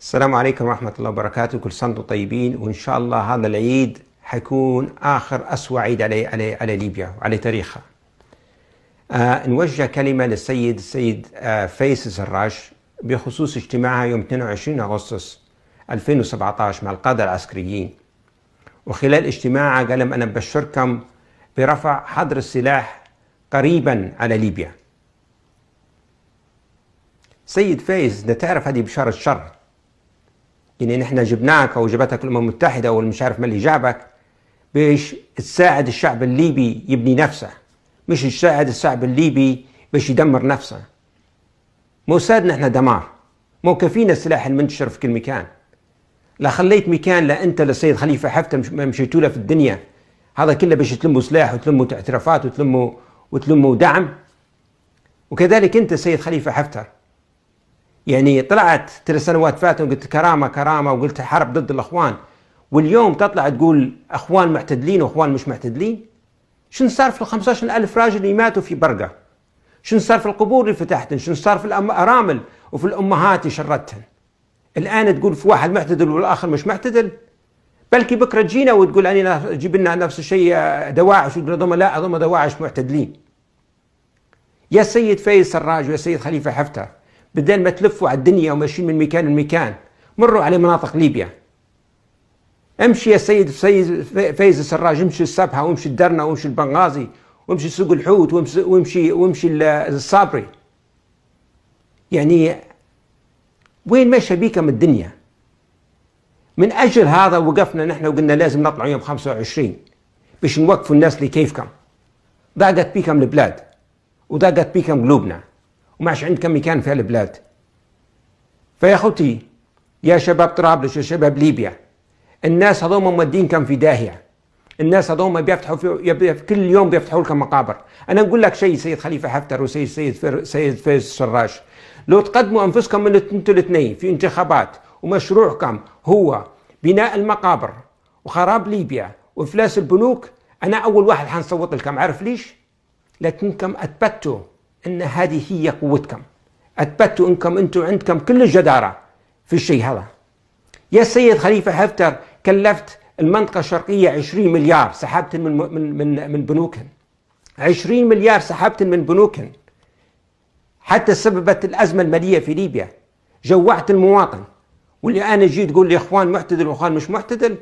السلام عليكم ورحمة الله وبركاته كل سنة وانتم طيبين وإن شاء الله هذا العيد حيكون آخر أسوأ عيد على, على, على ليبيا وعلى تاريخها آه نوجه كلمة للسيد السيد آه فيس السراج بخصوص اجتماعها يوم 22 أغسطس 2017 مع القادة العسكريين وخلال اجتماعها قال أنا ببشركم برفع حظر السلاح قريبا على ليبيا سيد فايز نتعرف تعرف هذه بشارة شر يعني نحن جبناك او جابتك الامم المتحده والمش عارف ما اللي جابك باش تساعد الشعب الليبي يبني نفسه مش تساعد الشعب الليبي باش يدمر نفسه مو سادنا احنا دمار مو كفينا السلاح المنتشر في كل مكان لا خليت مكان لا انت لا سيد خليفه حفتر ما مشيتوا له في الدنيا هذا كله باش تلموا سلاح وتلموا اعترافات وتلموا وتلموا دعم وكذلك انت سيد خليفه حفتر يعني طلعت ثلاث سنوات فاتوا قلت كرامه كرامه وقلت حرب ضد الاخوان واليوم تطلع تقول اخوان معتدلين واخوان مش معتدلين شنو صار في ال 15000 راجل اللي ماتوا في برقه شنو صار في القبور اللي فتحتن شنو صار في الارامل وفي الامهات اللي شردتن الان تقول في واحد معتدل والاخر مش معتدل بلكي بكره تجينا وتقول اني جيب لنا نفس الشيء دواعش وتقول هذوما لا هذوما دواعش معتدلين يا سيد فايز سراج ويا سيد خليفه حفتر بدل ما تلفوا على الدنيا وماشيين من مكان لمكان مروا على مناطق ليبيا امشي يا سيد فايز السراج امشي السبحه وامشي الدرنه وامشي البنغازي وامشي سوق الحوت وامشي وامشي, الصابري يعني وين ماشيه بيكم الدنيا من اجل هذا وقفنا نحن وقلنا لازم نطلع يوم 25 باش نوقفوا الناس اللي كيفكم ضاقت بيكم البلاد وضاقت بيكم قلوبنا وماش عند كم مكان في البلاد فيا اخوتي يا شباب طرابلس يا شباب ليبيا الناس هذوما مودين كم في داهيه الناس هذوما بيفتحوا في كل يوم بيفتحوا لكم مقابر انا نقول لك شيء سيد خليفه حفتر وسيد سيد فر... سيد فيز السراج لو تقدموا انفسكم من انتوا الاثنين في انتخابات ومشروعكم هو بناء المقابر وخراب ليبيا وافلاس البنوك انا اول واحد حنصوت لكم عارف ليش لكنكم اثبتوا ان هذه هي قوتكم اثبتوا انكم انتم عندكم كل الجداره في الشيء هذا يا سيد خليفه حفتر كلفت المنطقه الشرقيه 20 مليار سحبت من من من, من بنوكهم 20 مليار سحبت من بنوكهم حتى سببت الازمه الماليه في ليبيا جوعت المواطن والان اجي تقول لي اخوان معتدل واخوان مش معتدل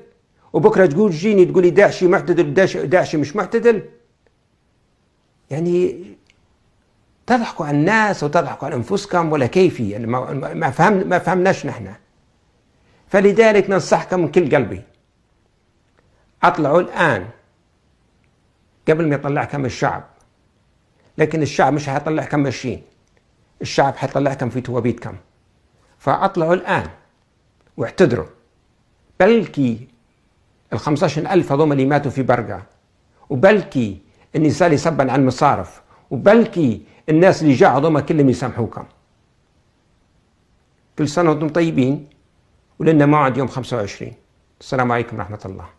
وبكره تقول جيني تقول لي داعشي معتدل داعشي مش معتدل يعني تضحكوا على الناس وتضحكوا على أنفسكم ولا كيفي يعني ما, فهم ما فهمناش نحن فلذلك ننصحكم من كل قلبي أطلعوا الآن قبل ما يطلعكم الشعب لكن الشعب مش حيطلعكم ماشيين الشعب حيطلعكم في توابيتكم فأطلعوا الآن واعتذروا بلكي ال 15000 هذوما اللي ماتوا في برقة وبلكي النساء اللي صبن عن المصارف وبلكي الناس اللي جاعوا هذوما كلهم يسامحوكم كل سنة وانتم طيبين ولنا موعد يوم 25 السلام عليكم ورحمة الله